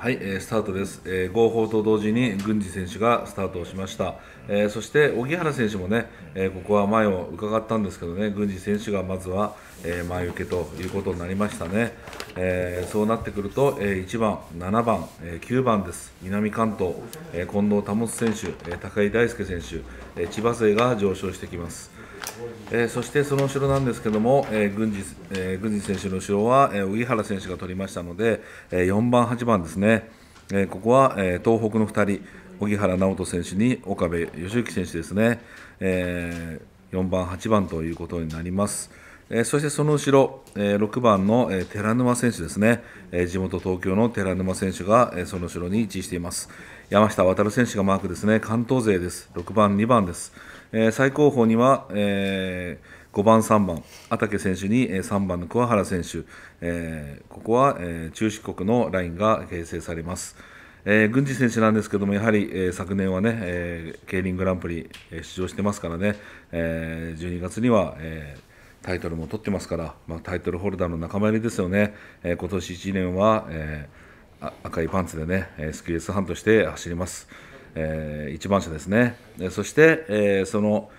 はい、えー、スタートです、えー、合法と同時に郡司選手がスタートをしました、えー、そして荻原選手もね、えここは前を伺ったんですけどね郡司選手がまずは、え前受けということになりましたね、えそうなってくると、え1番、7番、え9番です南関東、え近藤保選手、え高井大輔選手、え千葉勢が上昇してきます。えー、そしてその後ろなんですけども、えー、郡司、えー、郡選手の後ろは、えー、荻原選手が取りましたので、えー、4番、8番ですね、えー、ここは、えー、東北の2人、荻原直人選手に岡部義行選手ですね、えー、4番、8番ということになります。えそしてその後ろ、え6番の、え寺沼選手ですね、え地元東京の寺沼選手が、えその後ろに位置しています山下航選手がマークですね関東勢です6番2番です、え最高峰には、え5番3番畑選手に、え3番の桑原選手、えここは、え中四国のラインが形成されますえー、軍事選手なんですけども、やはり、えー、昨年はね、えー、競輪グランプリ、えー、出場してますからね、えー、12月には、えー、タイトルも取ってますから、まあ、タイトルホルダーの仲間入りですよね、えー、今年1年は、えー、赤いパンツでね、スキースハンとして走ります、えー、1番車ですね、そして、えー、その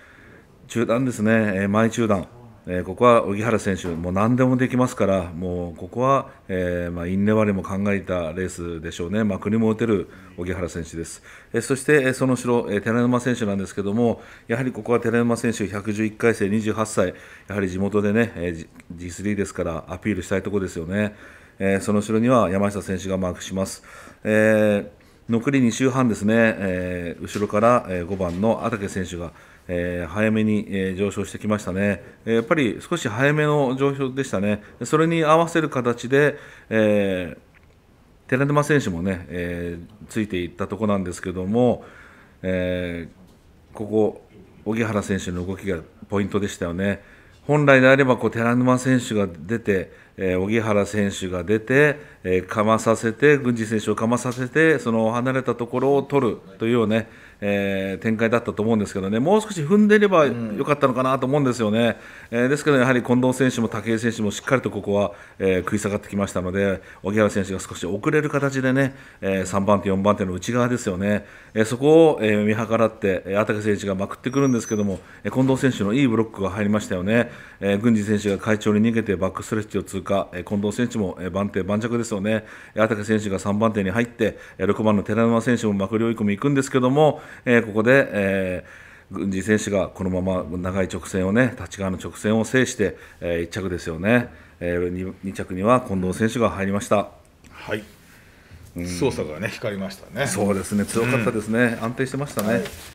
中段ですね、前中段。えここは荻原選手、もう何でもできますから、もうここは、えー、まあ、割れも考えたレースでしょうね、まあ、国も打てる荻原選手です、えそして、えその後ろ、え寺沼選手なんですけども、やはりここは寺沼選手、111回生、28歳、やはり地元でね、え G3 ですからアピールしたいところですよね、えその後ろには山下選手がマークします。えー残り2周半ですね、えー、後ろから、5番の阿選手がえー、早めに、えー、上昇してきましたね、えー、やっぱり少し早めの上昇でしたね、それに合わせる形で、えー、寺沼選手もね、えついていったとこなんですけども、えここ、荻原選手の動きがポイントでしたよね。本来であればこう寺沼選手が出て、えー、荻原選手が出て、えー、かまさせて、郡司選手をかまさせて、その離れたところを取るといううね、えー、展開だったと思うんですけどね、もう少し踏んでればよかったのかなと思うんですよね、うん、えー、ですけど、やはり近藤選手も武井選手もしっかりとここは、えー、食い下がってきましたので、荻原選手が少し遅れる形でね、えー、3番手、4番手の内側ですよね、えー、そこを、えー、見計らって、えー、畠選手がまくってくるんですけども、近藤選手のいいブロックが入りましたよね、えー、郡司選手が会長に逃げてバックストレッチを通過、近藤選手も、番手、盤石ですよね、畠選手が3番手に入って、6番の寺沼選手も幕僚以降も行くんですけども、えー、ここで、えー、軍人選手がこのまま長い直線をね立川の直線を制して、えー、1着ですよね、えー2、2着には近藤選手が入りました。はい操作がね光りましたね。そうですね強かったですね、うん、安定してましたね。はい